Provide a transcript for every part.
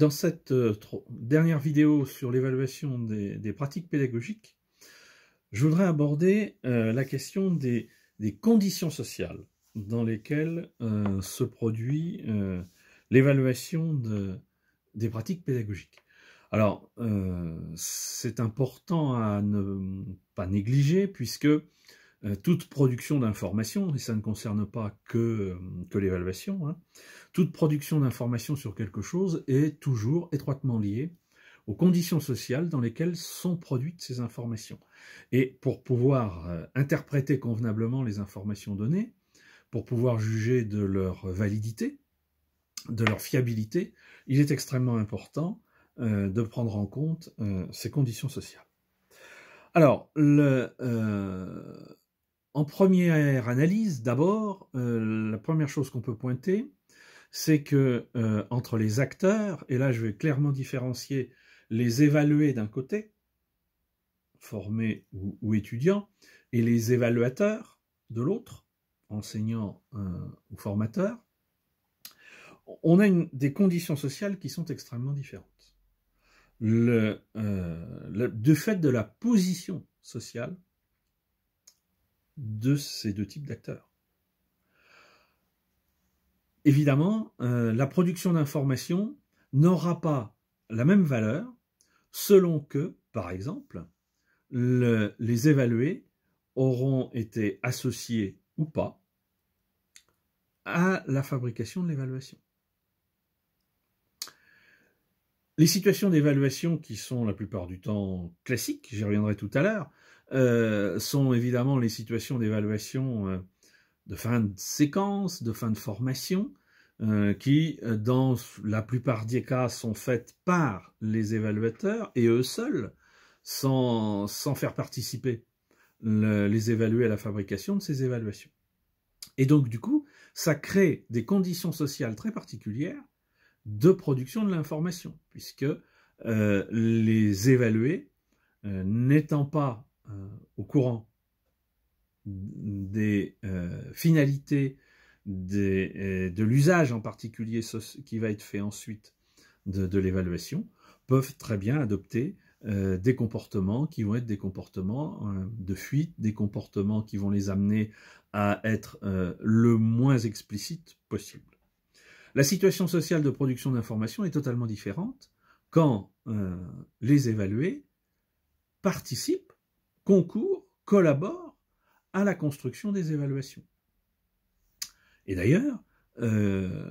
Dans cette euh, dernière vidéo sur l'évaluation des, pratiques pédagogiques, je voudrais aborder euh, la question des, conditions sociales dans lesquelles euh, se produit l'évaluation des pratiques pédagogiques. Alors, c'est important à ne pas négliger puisque euh, toute production d'informations, et ça ne concerne pas que, euh, l'évaluation, hein, toute production d'informations sur quelque chose est toujours étroitement liée aux conditions sociales dans lesquelles sont produites ces informations. Et pour pouvoir euh, interpréter convenablement les informations données, pour pouvoir juger de leur validité, de leur fiabilité, il est extrêmement important de prendre en compte ces conditions sociales. Alors, le, en première analyse, d'abord, euh, la première chose qu'on peut pointer, c'est que euh, entre les acteurs, et là je vais clairement différencier les évalués d'un côté, formés ou, étudiants, et les évaluateurs de l'autre, enseignants euh, ou formateurs, on a des conditions sociales qui sont extrêmement différentes. Le, fait de la position sociale, de ces deux types d'acteurs. Évidemment, euh, la production d'informations n'aura pas la même valeur selon que, par exemple, les évalués auront été associés ou pas à la fabrication de l'évaluation. Les situations d'évaluation qui sont la plupart du temps classiques, j'y reviendrai tout à l'heure, euh, sont évidemment les situations d'évaluation euh, de fin de séquence, de fin de formation, euh, qui, dans la plupart des cas, sont faites par les évaluateurs et eux seuls, sans, faire participer les évalués à la fabrication de ces évaluations. Et donc, du coup, ça crée des conditions sociales très particulières de production de l'information, puisque euh, les évalués, euh, n'étant pas euh, au courant des finalités des, de l'usage en particulier qui va être fait ensuite de, de l'évaluation, peuvent très bien adopter des comportements qui vont être des comportements de fuite, des comportements qui vont les amener à être le moins explicite possible. La situation sociale de production d'informations est totalement différente quand euh, les évalués participent, concourent, collaborent à la construction des évaluations. Et d'ailleurs, euh,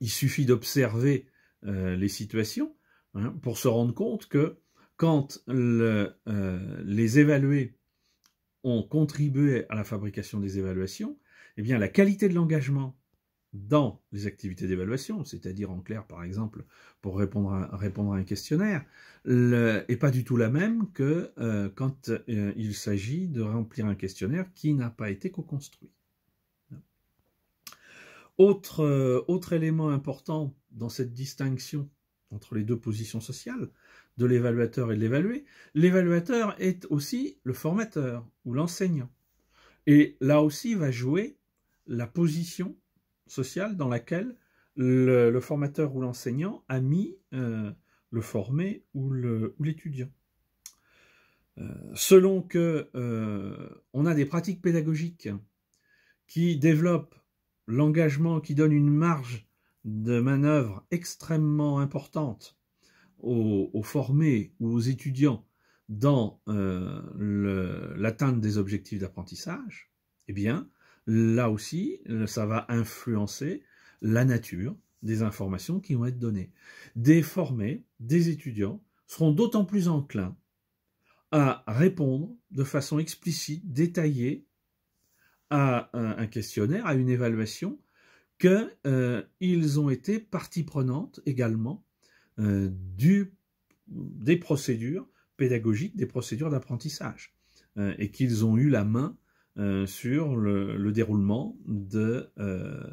il suffit d'observer euh, les situations hein, pour se rendre compte que quand les évalués ont contribué à la fabrication des évaluations, eh bien la qualité de l'engagement dans les activités d'évaluation, c'est-à-dire en clair par exemple pour répondre à, un questionnaire, n'est pas du tout la même que euh, quand euh, il s'agit de remplir un questionnaire qui n'a pas été co-construit. Autre, euh, autre élément important dans cette distinction entre les deux positions sociales, de l'évaluateur et de l'évalué, l'évaluateur est aussi le formateur ou l'enseignant. Et là aussi va jouer la position sociale dans laquelle le, formateur ou l'enseignant a mis euh, le formé ou l'étudiant. Euh, selon que euh, on a des pratiques pédagogiques qui développent l'engagement, qui donnent une marge de manœuvre extrêmement importante aux, aux formés ou aux étudiants dans l'atteinte des objectifs d'apprentissage, eh bien, là aussi, ça va influencer la nature des informations qui vont être données. Des formés, des étudiants seront d'autant plus enclins à répondre de façon explicite, détaillée, à un questionnaire, à une évaluation, qu'ils euh, ont été partie prenante également euh, des procédures pédagogiques, des procédures d'apprentissage, euh, et qu'ils ont eu la main euh, sur le, déroulement euh,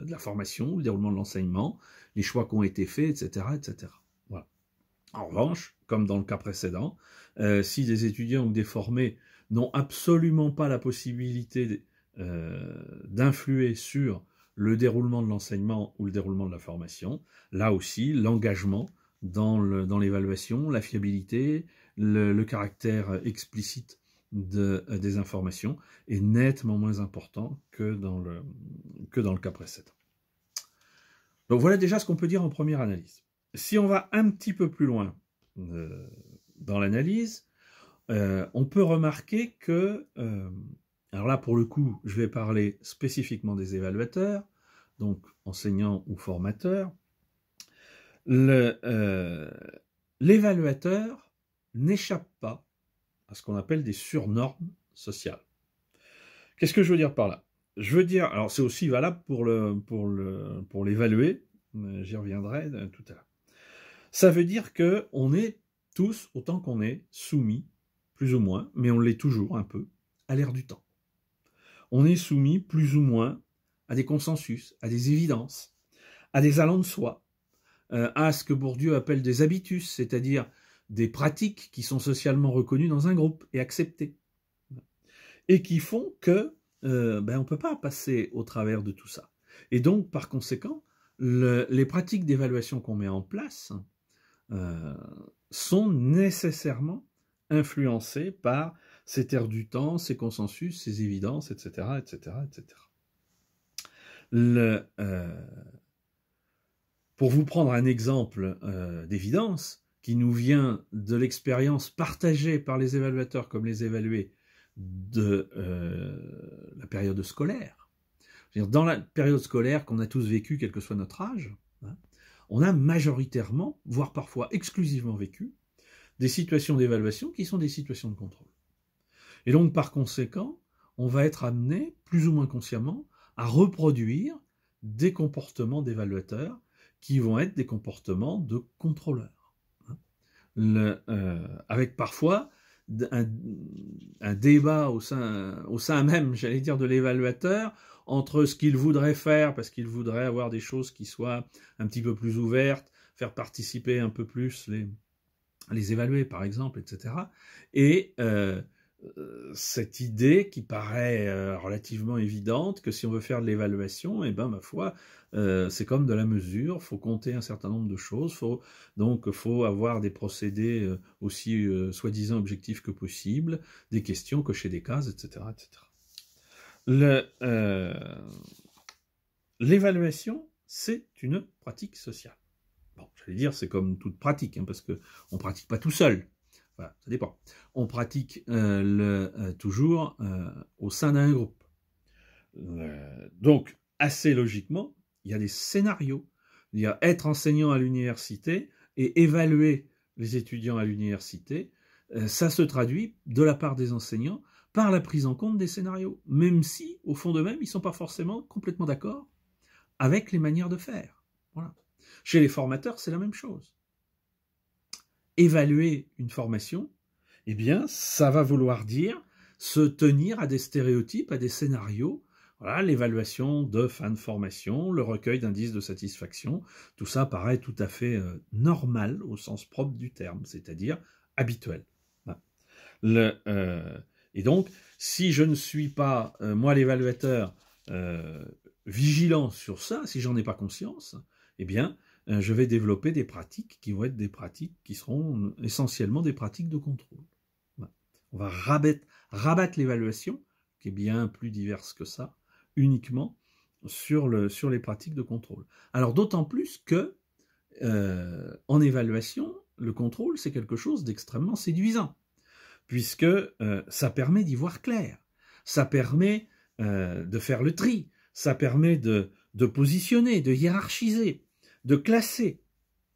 de, la formation, le déroulement de l'enseignement, les choix qui ont été faits, etc. etc. En revanche, comme dans le cas précédent, euh, si des étudiants ou des formés n'ont absolument pas la possibilité d'influer sur le déroulement de l'enseignement ou le déroulement de la formation, là aussi, l'engagement dans l'évaluation, la fiabilité, le caractère explicite de, euh, des informations est nettement moins important que dans le, que dans le cas précédent. Donc voilà déjà ce qu'on peut dire en première analyse. Si on va un petit peu plus loin euh, dans l'analyse, euh, on peut remarquer que, alors là pour le coup, je vais parler spécifiquement des évaluateurs, donc enseignants ou formateurs. L'évaluateur n'échappe pas à ce qu'on appelle des surnormes sociales. Qu'est-ce que je veux dire par là Je veux dire, alors c'est aussi valable pour le pour le pour l'évaluer, j'y reviendrai euh, tout à l'heure. Ça veut dire que on est tous autant qu'on est soumis, plus ou moins, mais on l'est toujours un peu à l'ère du temps. On est soumis plus ou moins à des consensus, à des évidences, à des allants de soi, euh, à ce que Bourdieu appelle des habitus, c'est-à-dire des pratiques qui sont socialement reconnues dans un groupe et acceptées. Et qui font que euh, ben, on ne peut pas passer au travers de tout ça. Et donc, par conséquent, les pratiques d'évaluation qu'on met en place euh, sont nécessairement influencées par ces terres du temps, ces consensus, ces évidences, etc. etc., etc. pour vous prendre un exemple euh, d'évidence, qui nous vient de l'expérience partagée par les évaluateurs comme les évalués de euh, la période scolaire. Dans la période scolaire qu'on a tous vécue, quel que soit notre âge, hein, on a majoritairement, voire parfois exclusivement vécu, des situations d'évaluation qui sont des situations de contrôle. Et donc par conséquent, on va être amené, plus ou moins consciemment, à reproduire des comportements d'évaluateurs qui vont être des comportements de contrôleurs le, euh, avec parfois un, débat au sein, au sein même, j'allais dire, de l'évaluateur entre ce qu'il voudrait faire, parce qu'il voudrait avoir des choses qui soient un petit peu plus ouvertes, faire participer un peu plus les, les évaluer, par exemple, etc. Et euh, euh, cette idée qui paraît euh, relativement évidente que si on veut faire de l'évaluation, et eh ben ma foi, euh, c'est comme de la mesure, faut compter un certain nombre de choses, faut, donc faut avoir des procédés aussi soi-disant objectifs que possible, des questions, cocher des cases, etc. etc. L'évaluation, c'est une pratique sociale. Bon, j'allais dire, c'est comme toute pratique, hein, parce qu'on ne pratique pas tout seul ça dépend. On pratique euh, le, euh, toujours euh, au sein d'un groupe. donc, assez logiquement, il y a des scénarios. Il y a être enseignant à l'université et évaluer les étudiants à l'université. ça se traduit de la part des enseignants par la prise en compte des scénarios, même si, au fond d'eux-mêmes, ils ne sont pas forcément complètement d'accord avec les manières de faire. Chez les formateurs, c'est la même chose évaluer une formation, eh bien, ça va vouloir dire se tenir à des stéréotypes, à des scénarios. Voilà, l'évaluation de fin de formation, le recueil d'indices de satisfaction, tout ça paraît tout à fait euh, normal au sens propre du terme, c'est-à-dire habituel. Euh, et donc, si je ne suis pas, euh, moi l'évaluateur, vigilant sur ça, si j'en ai pas conscience, eh bien, euh, je vais développer des pratiques qui vont être des pratiques qui seront essentiellement des pratiques de contrôle. On va rabattre, l'évaluation, qui est bien plus diverse que ça, uniquement sur, les pratiques de contrôle. Alors d'autant plus que euh, en évaluation, le contrôle, c'est quelque chose d'extrêmement séduisant, puisque euh, ça permet d'y voir clair, ça permet de faire le tri, ça permet de positionner, de hiérarchiser, de classer.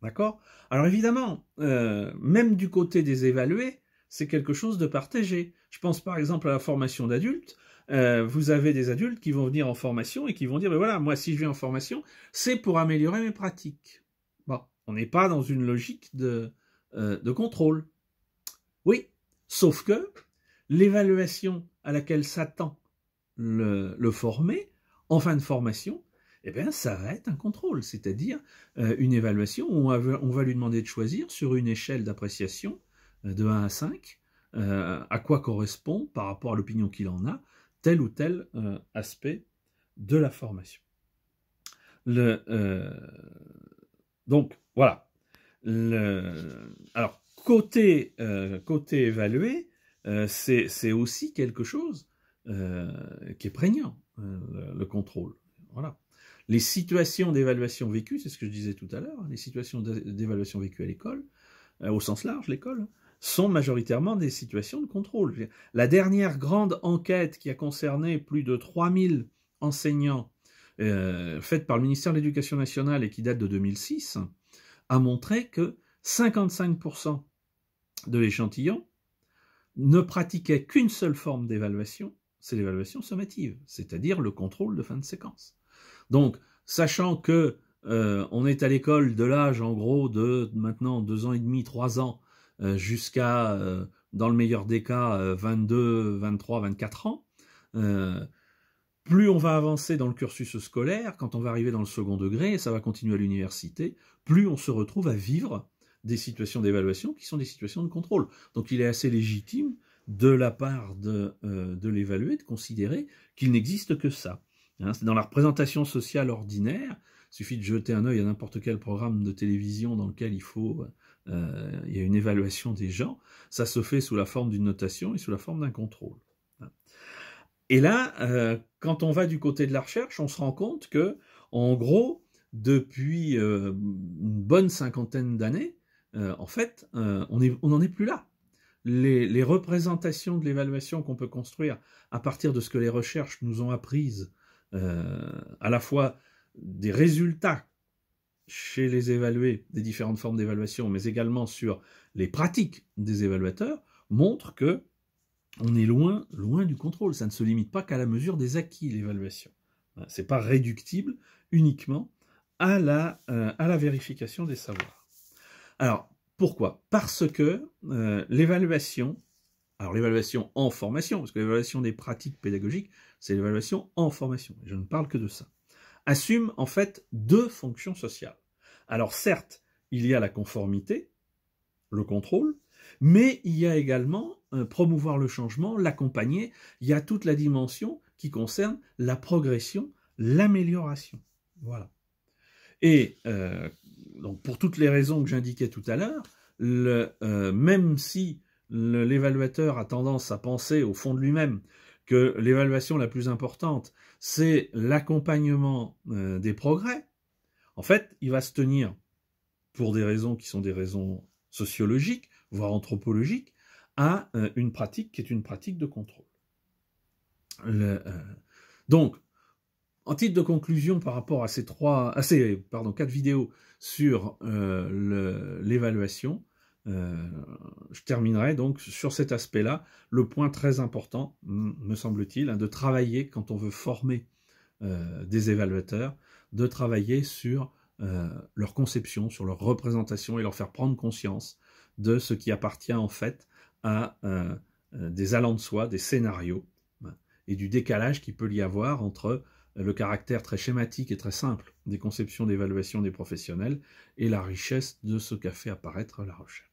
D'accord Alors évidemment, euh, même du côté des évalués, c'est quelque chose de partagé. Je pense par exemple à la formation d'adultes. Euh, vous avez des adultes qui vont venir en formation et qui vont dire, ben voilà, moi si je viens en formation, c'est pour améliorer mes pratiques. Bon, on n'est pas dans une logique de, euh, contrôle. Oui, sauf que l'évaluation à laquelle s'attend le, le formé en fin de formation eh bien, ça va être un contrôle, c'est-à-dire euh, une évaluation où on va lui demander de choisir sur une échelle d'appréciation euh, de 1 à 5 euh, à quoi correspond, par rapport à l'opinion qu'il en a, tel ou tel aspect de la formation. donc, voilà. alors, côté, évalué, c'est aussi quelque chose qui est prégnant, le contrôle. Voilà. Les situations d'évaluation vécues, c'est ce que je disais tout à l'heure, hein, les situations d'évaluation vécues à l'école, euh, au sens large, l'école, hein, sont majoritairement des situations de contrôle. La dernière grande enquête qui a concerné plus de 3000 enseignants, euh, faite par le ministère de l'Éducation nationale et qui date de 2006, a montré que 55% de l'échantillon ne pratiquait qu'une seule forme d'évaluation, c'est l'évaluation sommative, c'est-à-dire le contrôle de fin de séquence. Donc, sachant que euh, on est à l'école de l'âge, en gros, de maintenant deux ans et demi, trois ans, euh, jusqu'à, euh, dans le meilleur des cas, 22, 23, 24 ans, plus on va avancer dans le cursus scolaire, quand on va arriver dans le second degré, et ça va continuer à l'université, plus on se retrouve à vivre des situations d'évaluation qui sont des situations de contrôle. Donc il est assez légitime de la part de, de de considérer qu'il n'existe que ça. Hein, c'est dans la représentation sociale ordinaire. Il suffit de jeter un œil à n'importe quel programme de télévision dans lequel il faut euh, il y a une évaluation des gens. Ça se fait sous la forme d'une notation et sous la forme d'un contrôle. Hein. Et là, euh, quand on va du côté de la recherche, on se rend compte que, en gros, depuis euh, une bonne cinquantaine d'années, en fait, on n'en est plus là. les, représentations de l'évaluation qu'on peut construire à partir de ce que les recherches nous ont apprises euh, à la fois des résultats chez les évalués des différentes formes d'évaluation, mais également sur les pratiques des évaluateurs, montrent que on est loin, loin du contrôle. Ça ne se limite pas qu'à la mesure des acquis, l'évaluation. n'est hein, pas réductible uniquement à la, euh, à la vérification des savoirs. Alors, pourquoi Parce que euh, l'évaluation alors l'évaluation en formation, parce que l'évaluation des pratiques pédagogiques, c'est l'évaluation en formation. Je ne parle que de ça. Assume en fait deux fonctions sociales. Alors certes, il y a la conformité, le contrôle, mais il y a également euh, promouvoir le changement, l'accompagner, il y a toute la dimension qui concerne la progression, l'amélioration. Voilà. Et euh, donc pour toutes les raisons que j'indiquais tout à l'heure, euh, même si l'évaluateur a tendance à penser au fond de lui-même que l'évaluation la plus importante, c'est l'accompagnement euh, des progrès, en fait, il va se tenir, pour des raisons qui sont des raisons sociologiques, voire anthropologiques, à euh, une pratique qui est une pratique de contrôle. Euh, donc, en titre de conclusion par rapport à ces trois, à ces, pardon, quatre vidéos sur l'évaluation, euh, je terminerai donc sur cet aspect-là, le point très important, me semble-t-il, hein, de travailler quand on veut former euh, des évaluateurs, de travailler sur euh, leur conception, sur leur représentation et leur faire prendre conscience de ce qui appartient en fait à des allants de soi, des scénarios hein, et du décalage qui peut y avoir entre le caractère très schématique et très simple des conceptions d'évaluation des professionnels et la richesse de ce qu'a fait apparaître la recherche.